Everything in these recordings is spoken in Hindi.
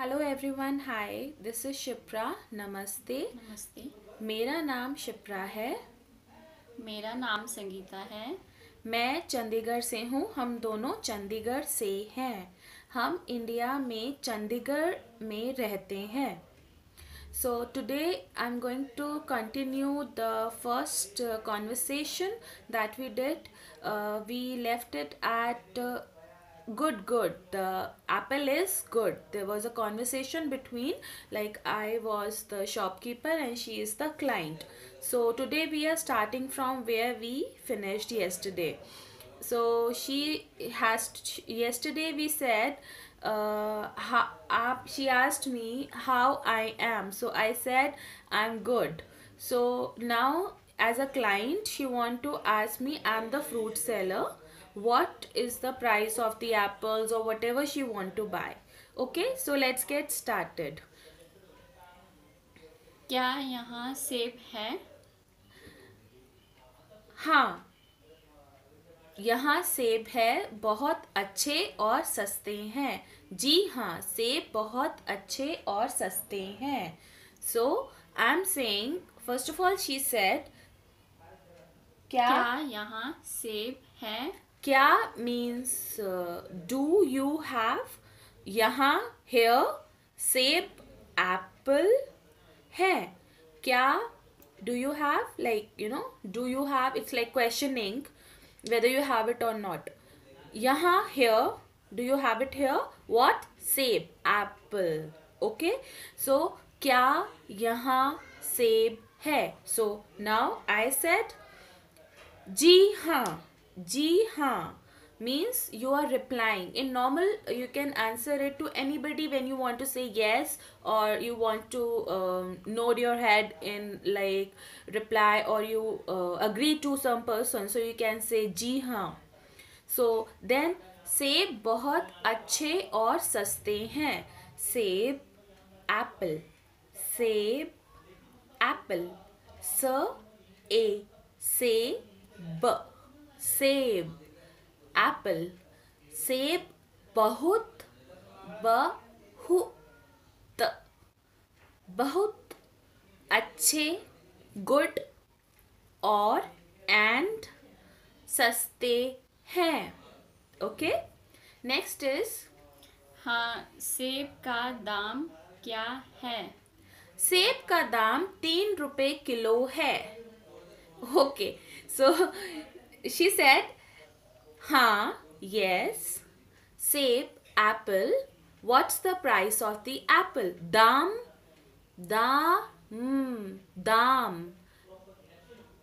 Hello everyone hi this is Shipra नमस्ते नमस्ते मेरा नाम शिप्रा है मेरा नाम संगीता है मैं चंडीगढ़ से हूँ हम दोनों चंडीगढ़ से हैं हम इंडिया में चंडीगढ़ में रहते हैं so today I am going to continue the first conversation that we did we left it at good good the apple is good there was a conversation between like i was the shopkeeper and she is the client so today we are starting from where we finished yesterday so she has yesterday we said uh, ha, uh, she asked me how i am so i said i'm good so now as a client she want to ask me i'm the fruit seller what is the price of the apples or whatever she want to buy okay so let's get started क्या यहाँ सेब है हाँ यहाँ सेब है बहुत अच्छे और सस्ते हैं जी हाँ सेब बहुत अच्छे और सस्ते हैं so I am saying first of all she said क्या यहाँ सेब है क्या मीन्स डू यू हैव यहाँ हेयर सेब एप्पल है क्या do you have like you know do you have it's like questioning whether you have it or not यहाँ here do you have it here what सेब एप्पल ओके सो क्या यहाँ सेब है सो नाउ आई सेट जी हाँ Ji ha means you are replying. In normal, you can answer it to anybody when you want to say yes or you want to um, nod your head in like reply or you uh, agree to some person. So you can say Ji ha. So then सेब बहुत अच्छे और सस्ते हैं सेब एप्पल सेब एप्पल स ए से ब सेब एप्पल सेब बहुत बहुत बहुत अच्छे गुड और एंड सस्ते हैं ओके नेक्स्ट इज हाँ सेब का दाम क्या है सेब का दाम तीन रुपए किलो है okay so she said, Huh, yes. Sape, apple. What's the price of the apple? Dam, da, mm, dam.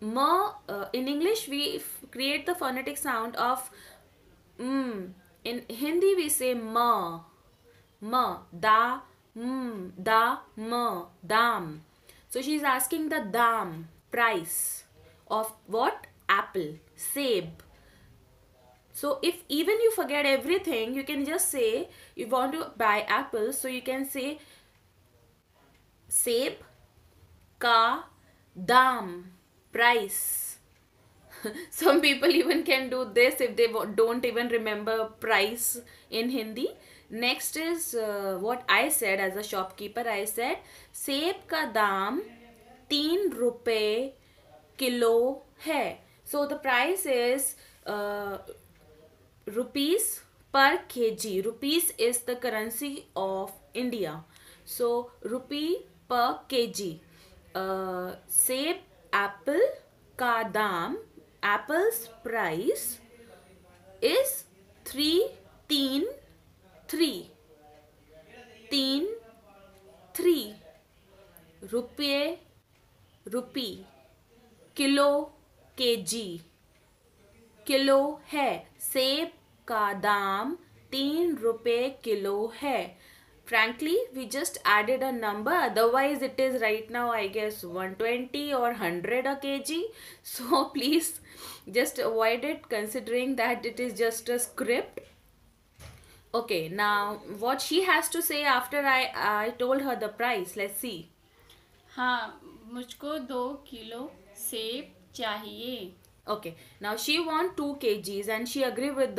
Ma, uh, in English, we create the phonetic sound of mm. In Hindi, we say ma, ma, da, mm, da, ma, dam. So she's asking the dam price of what apple, sab. So if even you forget everything, you can just say you want to buy apples. So you can say sab ka dam price. Some people even can do this if they don't even remember price in Hindi. Next is uh, what I said as a shopkeeper. I said sab ka dam 3 रुपए kilo hai So the price is uh, rupees per kg. Rupees is the currency of India. So rupee per kg. Uh, सेब एप्पल का दाम apples price is three rupee kilo. KG kilo है सेब का दाम तीन रुपये किलो है frankly we just added a number otherwise it is right now i guess 120 or 100 a kg so please just avoid it considering that it is just a script okay now what she has to say after i i told her the price let's see हाँ मुझको दो किलो सेब चाहिए okay now she want two K Gs and she agree with